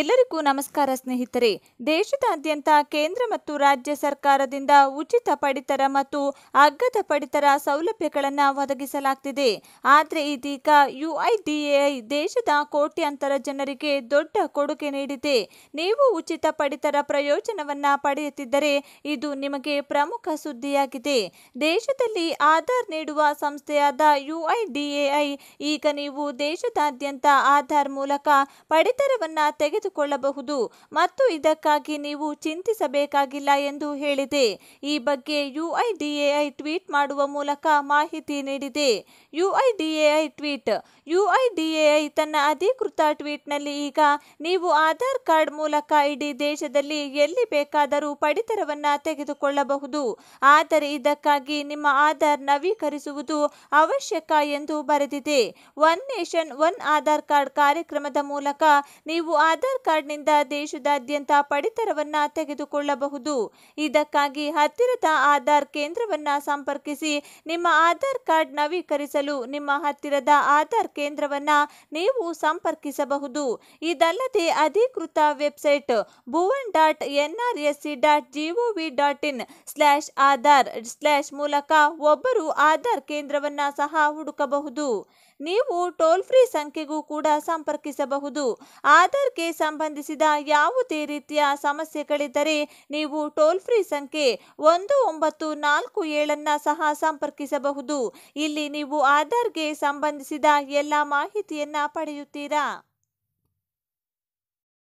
ಎಲ್ಲರಿಗೂ ನಮಸ್ಕಾರ ಸ್ನೇಹಿತರೆ ದೇಶದಾದ್ಯಂತ ಕೇಂದ್ರ ಮತ್ತು ರಾಜ್ಯ ಸರ್ಕಾರದಿಂದ ಉಚಿತ ಪಡಿತರ ಮತ್ತು ಅಗ್ಗದ ಪಡಿತರ ಸೌಲಭ್ಯಗಳನ್ನು ಒದಗಿಸಲಾಗ್ತಿದೆ ಆದರೆ ಇದೀಗ ಯುಐಡಿಎಐ ದೇಶದ ಕೋಟ್ಯಾಂತರ ಜನರಿಗೆ ದೊಡ್ಡ ಕೊಡುಗೆ ನೀಡಿದೆ ನೀವು ಉಚಿತ ಪಡಿತರ ಪ್ರಯೋಜನವನ್ನು ಪಡೆಯುತ್ತಿದ್ದರೆ ಇದು ನಿಮಗೆ ಪ್ರಮುಖ ಸುದ್ದಿಯಾಗಿದೆ ದೇಶದಲ್ಲಿ ಆಧಾರ್ ನೀಡುವ ಸಂಸ್ಥೆಯಾದ ಯುಐಡಿಎಐ ಈಗ ನೀವು ದೇಶದಾದ್ಯಂತ ಆಧಾರ್ ಮೂಲಕ ಪಡಿತರವನ್ನು ತೆಗೆದು ತೆಗೆದುಕೊಳ್ಳಬಹುದು ಮತ್ತು ಇದಕ್ಕಾಗಿ ನೀವು ಚಿಂತಿಸಬೇಕಾಗಿಲ್ಲ ಎಂದು ಹೇಳಿದೆ ಈ ಬಗ್ಗೆ ಯುಐಡಿಎಐ ಟ್ವೀಟ್ ಮಾಡುವ ಮೂಲಕ ಮಾಹಿತಿ ನೀಡಿದೆ ಯುಐಡಿಎಐ ಟ್ವೀಟ್ ಯುಐಡಿಎಐ ತನ್ನ ಅಧಿಕೃತ ಟ್ವೀಟ್ನಲ್ಲಿ ಈಗ ನೀವು ಆಧಾರ್ ಕಾರ್ಡ್ ಮೂಲಕ ಇಡೀ ದೇಶದಲ್ಲಿ ಎಲ್ಲಿ ಬೇಕಾದರೂ ಪಡಿತರವನ್ನು ತೆಗೆದುಕೊಳ್ಳಬಹುದು ಆದರೆ ಇದಕ್ಕಾಗಿ ನಿಮ್ಮ ಆಧಾರ್ ನವೀಕರಿಸುವುದು ಅವಶ್ಯಕ ಎಂದು ಬರೆದಿದೆ one nation one Aadhaar card ಕಾರ್ಯಕ್ರಮದ ಮೂಲಕ ನೀವು ಆಧಾರ್ ಆಧಾರ್ ಕಾರ್ಡ್ನಿಂದ ದೇಶದಾದ್ಯಂತ ಪಡಿತರವನ್ನ ತೆಗೆದುಕೊಳ್ಳಬಹುದು ಇದಕ್ಕಾಗಿ ಹತ್ತಿರದ ಆಧಾರ್ ಕೇಂದ್ರವನ್ನ ಸಂಪರ್ಕಿಸಿ ನಿಮ್ಮ ಆಧಾರ್ ಕಾರ್ಡ್ ನವೀಕರಿಸಲು ನಿಮ್ಮ ಹತ್ತಿರದ ಆಧಾರ್ ಕೇಂದ್ರವನ್ನ ನೀವು ಸಂಪರ್ಕಿಸಬಹುದು ಇದಲ್ಲದೆ ಅಧಿಕೃತ website Bhuvan dot C dot gov dot in slash Aadhaar slash ಮೂಲಕ ಒಬ್ಬರು ಆಧಾರ್ ಕೇಂದ್ರವನ್ನ ಸಹ ಹುಡುಕಬಹುದು ನೀವು ಟೋಲ್ ಫ್ರೀ ಸಂಖ್ಯೆಗೂ ಕೂಡ ಸಂಪರ್ಕಿಸಬಹುದು ಆಧಾರ್ಗೆ ಸಂಬಂಧಿಸಿದ ಯಾವುದೇ ರೀತಿಯ ಸಮಸ್ಯೆಗಳಿದ್ದರೆ ನೀವು ಟೋಲ್ ಫ್ರೀ ಸಂಖ್ಯೆ ಒಂದು ಒಂಬತ್ತು ನಾಲ್ಕು ಏಳನ್ನು ಸಹ ಸಂಪರ್ಕಿಸಬಹುದು ಇಲ್ಲಿ ನೀವು ಆಧಾರ್ಗೆ ಸಂಬಂಧಿಸಿದ ಎಲ್ಲ ಮಾಹಿತಿಯನ್ನು ಪಡೆಯುತ್ತೀರಾ